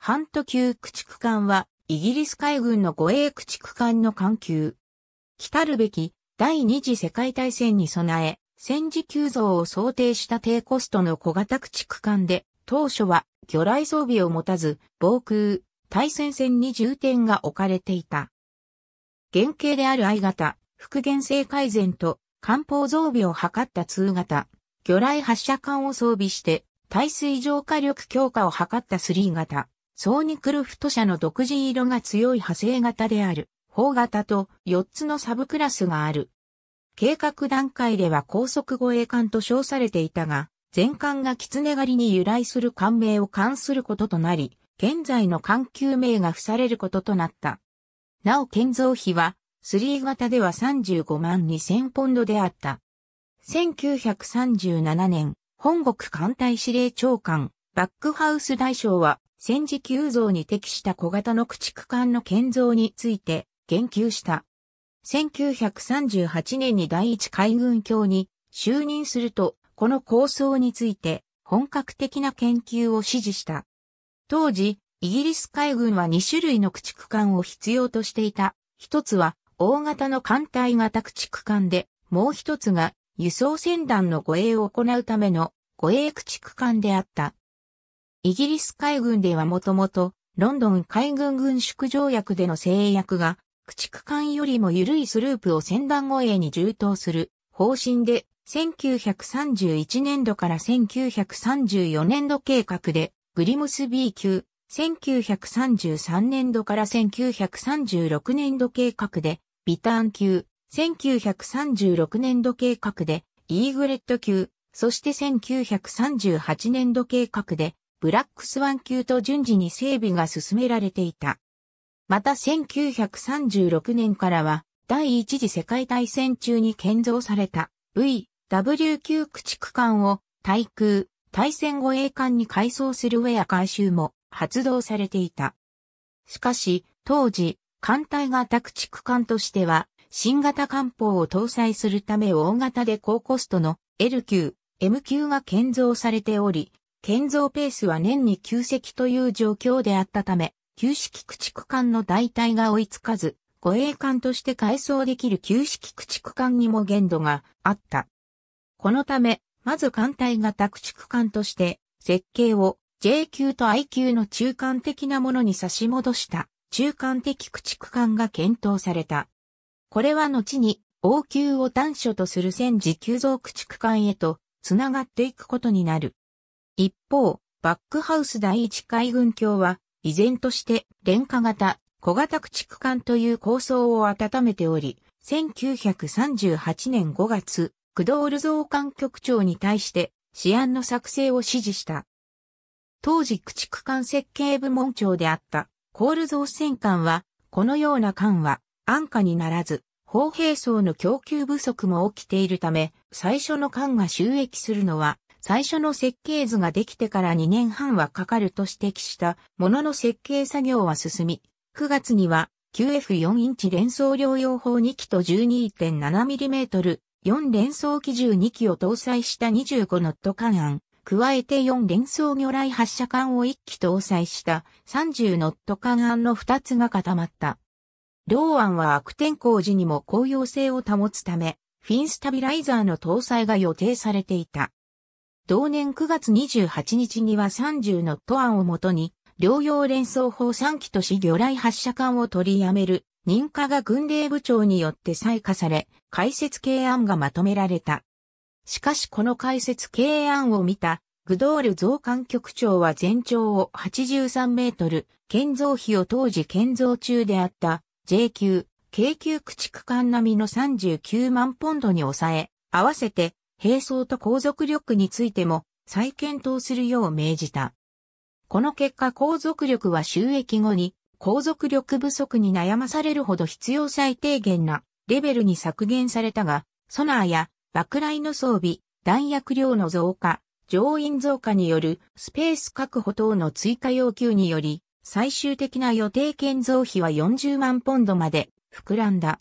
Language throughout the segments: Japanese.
ハント級駆逐艦は、イギリス海軍の護衛駆逐艦の艦級。来るべき第二次世界大戦に備え、戦時急増を想定した低コストの小型駆逐艦で、当初は魚雷装備を持たず、防空、対戦線に重点が置かれていた。原型である I 型、復元性改善と、艦砲装備を図った2型、魚雷発射艦を装備して、耐水浄火力強化を図った3型。ソーニクルフト社の独自色が強い派生型である、砲型と4つのサブクラスがある。計画段階では高速護衛艦と称されていたが、全艦が狐狩りに由来する艦名を冠することとなり、現在の艦級名が付されることとなった。なお建造費は、3型では35万2000ポンドであった。1937年、本国艦隊司令長官、バックハウス大将は戦時急増に適した小型の駆逐艦の建造について言及した。1938年に第一海軍卿に就任すると、この構想について本格的な研究を指示した。当時、イギリス海軍は2種類の駆逐艦を必要としていた。一つは大型の艦隊型駆逐艦で、もう一つが輸送船団の護衛を行うための護衛駆逐艦であった。イギリス海軍ではもともと、ロンドン海軍軍縮条約での制約が、駆逐艦よりも緩いスループを船団護衛に充当する方針で、1931年度から1934年度計画で、グリムス B 級、1933年度から1936年度計画で、ビターン級、1936年度計画で、イーグレット級、そして1938年度計画で、ブラックスワン級と順次に整備が進められていた。また1936年からは、第一次世界大戦中に建造された VW 級駆逐艦を対空、対戦護衛艦に改装するウェア改修も発動されていた。しかし、当時、艦隊型駆逐艦としては、新型艦砲を搭載するため大型で高コストの L 級、M 級が建造されており、建造ペースは年に旧跡という状況であったため、旧式駆逐艦の代替が追いつかず、護衛艦として改装できる旧式駆逐艦にも限度があった。このため、まず艦隊型駆逐艦として設計を J 級と I 級の中間的なものに差し戻した中間的駆逐艦が検討された。これは後に O 級を端緒とする戦時急増駆逐艦へとつながっていくことになる。一方、バックハウス第一海軍橋は、依然として、廉価型、小型駆逐艦という構想を温めており、1938年5月、クドール増艦局長に対して、試案の作成を指示した。当時駆逐艦設計部門長であった、コール造船艦は、このような艦は、安価にならず、砲兵層の供給不足も起きているため、最初の艦が収益するのは、最初の設計図ができてから2年半はかかると指摘したものの設計作業は進み、9月には 9F4 インチ連装療養法2機と 12.7mm、4連装機銃2機を搭載した25ノット艦案、加えて4連装魚雷発射艦を1機搭載した30ノット艦案の2つが固まった。両案は悪天候時にも高揚性を保つため、フィンスタビライザーの搭載が予定されていた。同年9月28日には30の都案をもとに、療養連想法3期とし魚雷発射艦を取りやめる、認可が軍令部長によって採火され、解説系案がまとめられた。しかしこの解説系案を見た、グドール増管局長は全長を83メートル、建造費を当時建造中であった J 級、K 級駆逐艦並みの39万ポンドに抑え、合わせて兵装と航続力についても再検討するよう命じた。この結果航続力は収益後に航続力不足に悩まされるほど必要最低限なレベルに削減されたが、ソナーや爆雷の装備、弾薬量の増加、乗員増加によるスペース確保等の追加要求により、最終的な予定建造費は40万ポンドまで膨らんだ。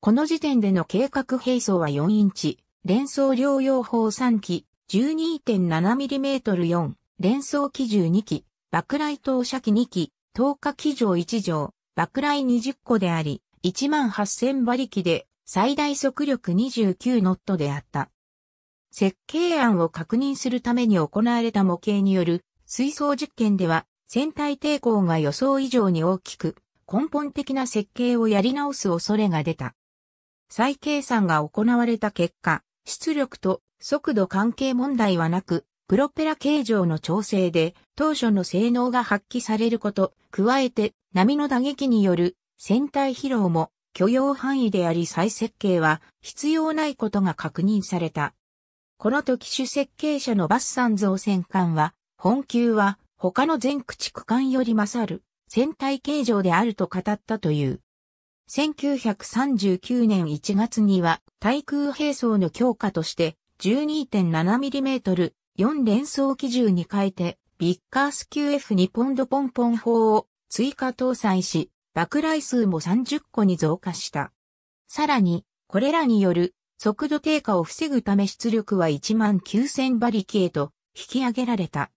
この時点での計画兵装は4インチ、連想療養法3機、12.7mm4、連想機銃2機、爆雷投射機2機、投下機場1乗、爆雷20個であり、18000馬力で最大速力29ノットであった。設計案を確認するために行われた模型による水槽実験では、船体抵抗が予想以上に大きく、根本的な設計をやり直す恐れが出た。再計算が行われた結果、出力と速度関係問題はなく、プロペラ形状の調整で当初の性能が発揮されること、加えて波の打撃による船体疲労も許容範囲であり再設計は必要ないことが確認された。この時主設計者のバスさん造船艦は、本級は他の全駆逐艦より勝る船体形状であると語ったという。1939年1月には対空兵装の強化として 12.7mm 4連装機銃に変えて、ビッカース QF2 ポンドポンポン砲を追加搭載し、爆雷数も30個に増加した。さらに、これらによる速度低下を防ぐため出力は19000馬力へと引き上げられた。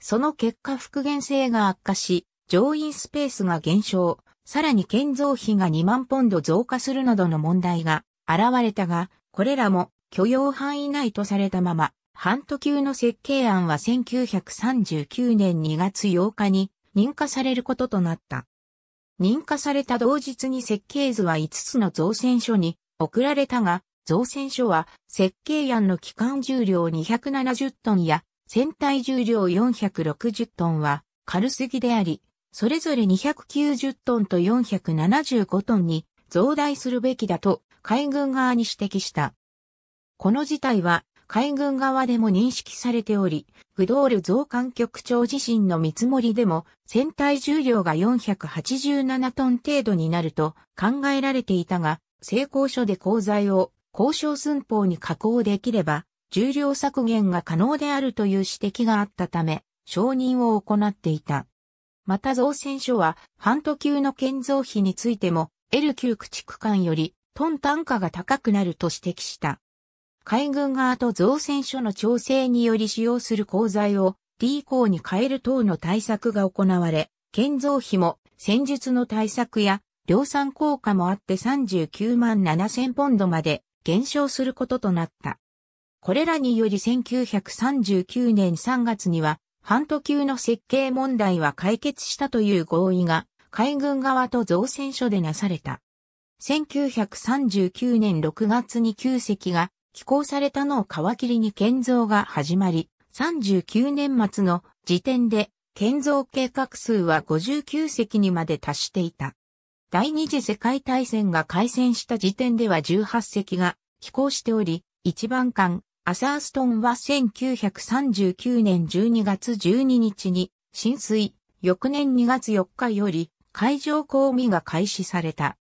その結果復元性が悪化し、乗員スペースが減少、さらに建造費が2万ポンド増加するなどの問題が現れたが、これらも許容範囲内とされたまま、半途級の設計案は1939年2月8日に認可されることとなった。認可された同日に設計図は5つの造船所に送られたが、造船所は設計案の機関重量270トンや船体重量460トンは軽すぎであり、それぞれ290トンと475トンに増大するべきだと海軍側に指摘した。この事態は海軍側でも認識されており、グドール増艦局長自身の見積もりでも、船体重量が487トン程度になると考えられていたが、成功書で鋼材を交渉寸法に加工できれば、重量削減が可能であるという指摘があったため、承認を行っていた。また造船所は、半ント級の建造費についても、L 級駆逐艦よりトン単価が高くなると指摘した。海軍側と造船所の調整により使用する鋼材を D 鋼に変える等の対策が行われ、建造費も戦術の対策や量産効果もあって39万7000ポンドまで減少することとなった。これらにより1939年3月には、半途級の設計問題は解決したという合意が、海軍側と造船所でなされた。1939年6月に旧石が寄港されたのを皮切りに建造が始まり、39年末の時点で建造計画数は59隻にまで達していた。第二次世界大戦が開戦した時点では18隻が寄港しており、一番艦アサーストンは1939年12月12日に浸水、翌年2月4日より海上公務が開始された。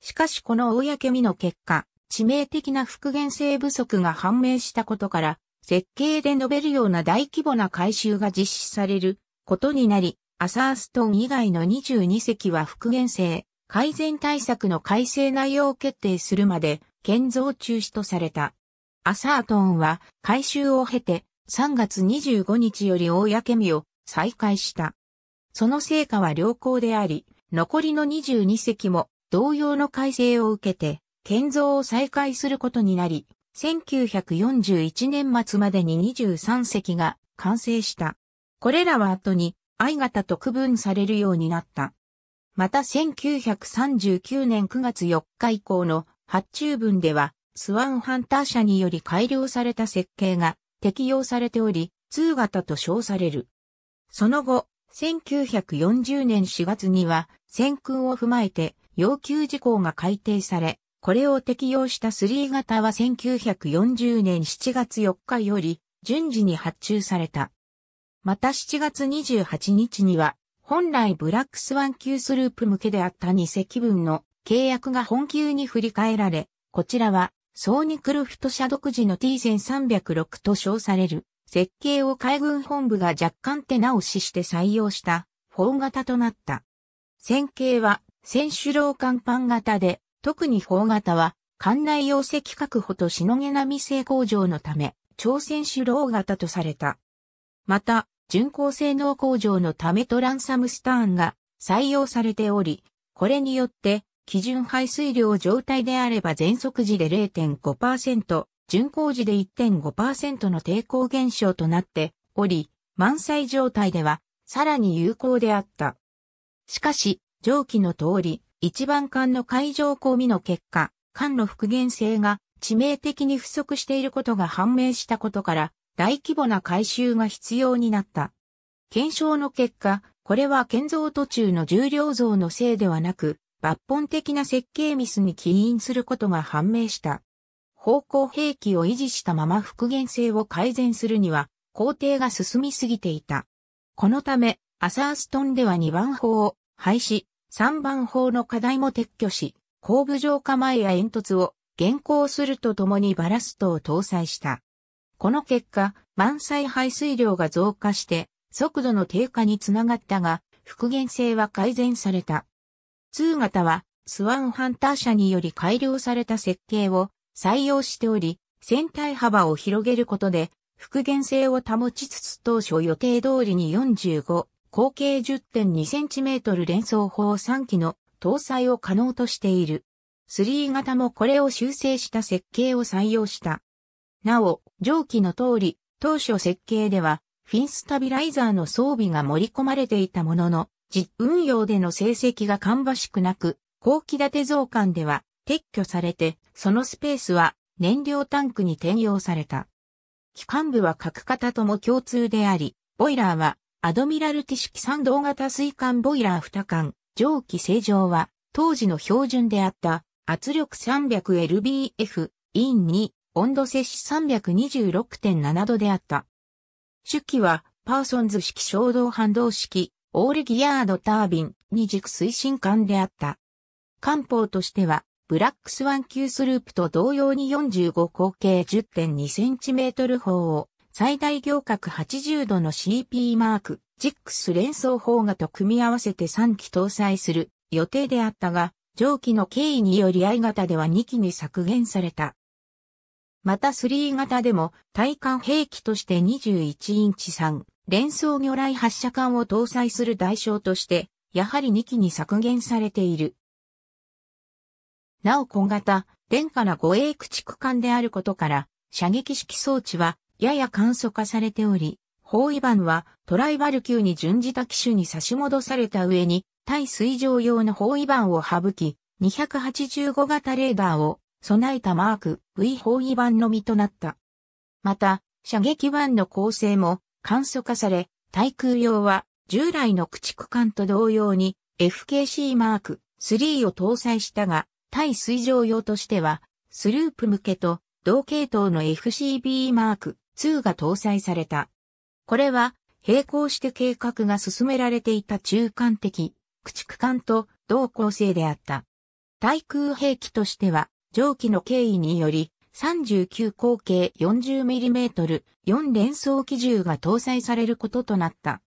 しかしこの公見の結果、致命的な復元性不足が判明したことから、設計で述べるような大規模な改修が実施されることになり、アサーストン以外の22隻は復元性、改善対策の改正内容を決定するまで、建造中止とされた。アサートンは改修を経て3月25日より公見を再開した。その成果は良好であり、残りの22隻も同様の改正を受けて、建造を再開することになり、1941年末までに23隻が完成した。これらは後に、愛型と区分されるようになった。また1939年9月4日以降の発注文では、スワンハンター社により改良された設計が適用されており、2型と称される。その後、1940年4月には、戦訓を踏まえて、要求事項が改定され、これを適用した3型は1940年7月4日より順次に発注された。また7月28日には、本来ブラックスワン級スループ向けであった2隻分の契約が本級に振り替えられ、こちらはソーニクルフト社独自の T1306 と称される設計を海軍本部が若干手直しして採用したフォー型となった。線形は千種楼パン型で、特に砲型は、艦内容積確保としのげ並成工場のため、朝鮮種老型とされた。また、巡航性能向上のためトランサムスターンが採用されており、これによって、基準排水量状態であれば全速時で0.5%、巡航時で1.5%の抵抗減少となっており、満載状態では、さらに有効であった。しかし、上記の通り、一番艦の海上込みの結果、艦の復元性が致命的に不足していることが判明したことから、大規模な改修が必要になった。検証の結果、これは建造途中の重量増のせいではなく、抜本的な設計ミスに起因することが判明した。方向兵器を維持したまま復元性を改善するには、工程が進みすぎていた。このため、アサーストンでは2番砲を廃止、3番砲の課題も撤去し、後部上構えや煙突を現行するとともにバラストを搭載した。この結果、満載排水量が増加して、速度の低下につながったが、復元性は改善された。2型は、スワンハンター社により改良された設計を採用しており、船体幅を広げることで、復元性を保ちつつ当初予定通りに45口径 10.2cm 連装砲3機の搭載を可能としている。3型もこれを修正した設計を採用した。なお、上記の通り、当初設計では、フィンスタビライザーの装備が盛り込まれていたものの、実運用での成績が芳しくなく、後期立て増館では撤去されて、そのスペースは燃料タンクに転用された。機関部は各型とも共通であり、ボイラーはアドミラルティ式参動型水管ボイラー2管、蒸気正常は、当時の標準であった、圧力 300LBF、イン2、温度摂氏326.7度であった。主機は、パーソンズ式衝動反動式、オールギアードタービン、二軸推進管であった。漢方としては、ブラックスワン級スループと同様に45口径 10.2cm 砲を最大行角80度の CP マーク、ジックス連想砲画と組み合わせて3機搭載する予定であったが、上記の経緯により I 型では2機に削減された。また3型でも対艦兵器として21インチ3連装魚雷発射管を搭載する代償として、やはり2機に削減されている。なお小型、電価な護衛駆逐艦であることから、射撃式装置はやや簡素化されており、包囲板はトライバル級に準じた機種に差し戻された上に、対水上用の包囲板を省き、285型レーダーを備えたマーク V 包囲板のみとなった。また、射撃板の構成も簡素化され、対空用は従来の駆逐艦と同様に FKC マーク3を搭載したが、対水上用としては、スループ向けと同系統の FCB マーク2が搭載された。これは、並行して計画が進められていた中間的、駆逐艦と同構成であった。対空兵器としては、上記の経緯により、39口径 40mm、4連装機銃が搭載されることとなった。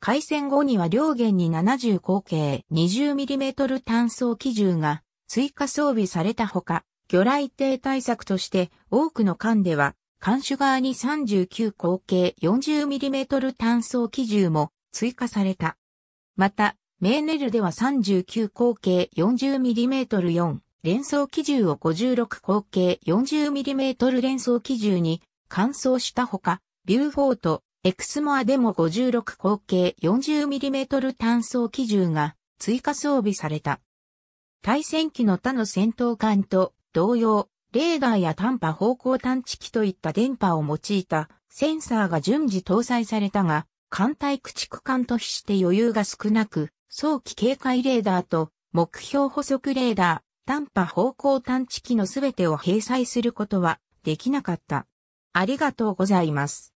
開戦後には両舷に70口径 20mm 単装機銃が追加装備されたほか、魚雷艇対策として多くの艦では艦首側に39口径 40mm 単装機銃も追加された。また、メーネルでは39口径 40mm4 連装機銃を56口径 40mm 連装機銃に換装したほか、ビューフォート、エクスモアでも56口径 40mm 単装機銃が追加装備された。対戦機の他の戦闘艦と同様、レーダーや短波方向探知機といった電波を用いたセンサーが順次搭載されたが、艦隊駆逐艦と比して余裕が少なく、早期警戒レーダーと目標補足レーダー、短波方向探知機のすべてを閉載することはできなかった。ありがとうございます。